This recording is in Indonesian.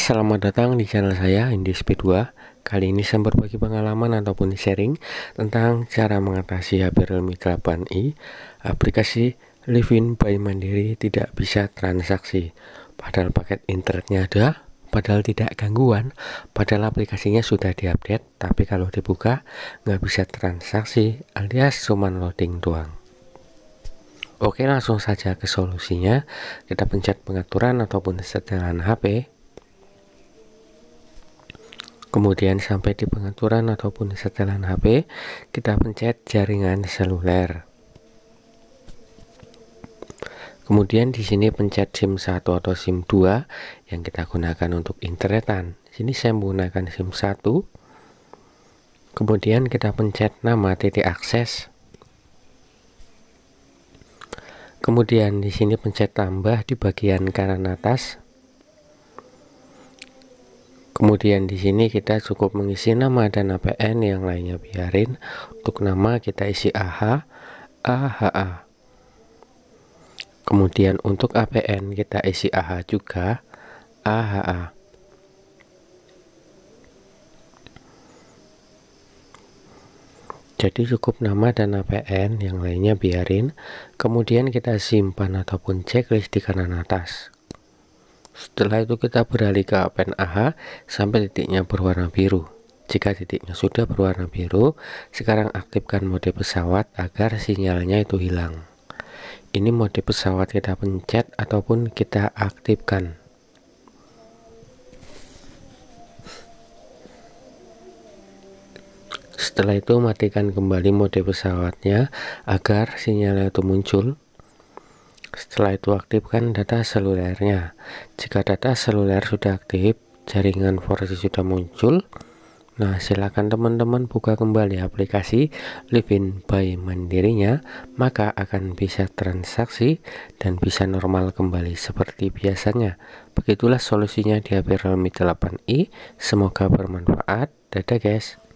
selamat datang di channel saya Indispeed 2 Kali ini saya berbagi pengalaman ataupun sharing tentang cara mengatasi HP Realme 8i Aplikasi Livin by Mandiri tidak bisa transaksi Padahal paket internetnya ada, padahal tidak gangguan Padahal aplikasinya sudah diupdate, tapi kalau dibuka nggak bisa transaksi alias cuma loading doang Oke langsung saja ke solusinya Kita pencet pengaturan ataupun setelan HP Kemudian sampai di pengaturan ataupun di setelan HP, kita pencet jaringan seluler. Kemudian di sini pencet SIM 1 atau SIM 2 yang kita gunakan untuk internetan. Di sini saya menggunakan SIM 1. Kemudian kita pencet nama titik akses. Kemudian di sini pencet tambah di bagian kanan atas. Kemudian di sini kita cukup mengisi nama dan APN yang lainnya biarin. Untuk nama kita isi AH, AHA. Kemudian untuk APN kita isi AH juga, AHA. Jadi cukup nama dan APN, yang lainnya biarin. Kemudian kita simpan ataupun checklist di kanan atas. Setelah itu kita beralih ke pen AH sampai titiknya berwarna biru. Jika titiknya sudah berwarna biru, sekarang aktifkan mode pesawat agar sinyalnya itu hilang. Ini mode pesawat kita pencet ataupun kita aktifkan. Setelah itu matikan kembali mode pesawatnya agar sinyalnya itu muncul setelah itu aktifkan data selulernya. Jika data seluler sudah aktif, jaringan 4G sudah muncul. Nah, silakan teman-teman buka kembali aplikasi Livin by Mandirinya, maka akan bisa transaksi dan bisa normal kembali seperti biasanya. Begitulah solusinya di HP Realme 8i. Semoga bermanfaat. Dadah, guys.